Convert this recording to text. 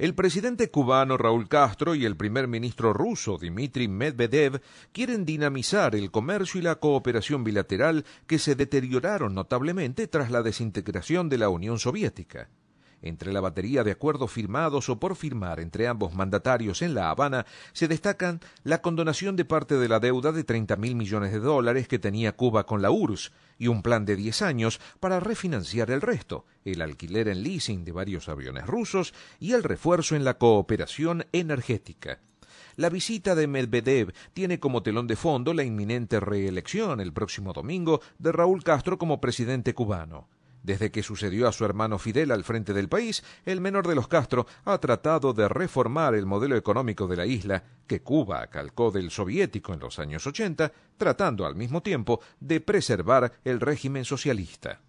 El presidente cubano Raúl Castro y el primer ministro ruso Dmitry Medvedev quieren dinamizar el comercio y la cooperación bilateral que se deterioraron notablemente tras la desintegración de la Unión Soviética. Entre la batería de acuerdos firmados o por firmar entre ambos mandatarios en La Habana se destacan la condonación de parte de la deuda de treinta mil millones de dólares que tenía Cuba con la URSS y un plan de 10 años para refinanciar el resto, el alquiler en leasing de varios aviones rusos y el refuerzo en la cooperación energética. La visita de Medvedev tiene como telón de fondo la inminente reelección el próximo domingo de Raúl Castro como presidente cubano. Desde que sucedió a su hermano Fidel al frente del país, el menor de los Castro ha tratado de reformar el modelo económico de la isla que Cuba acalcó del soviético en los años 80, tratando al mismo tiempo de preservar el régimen socialista.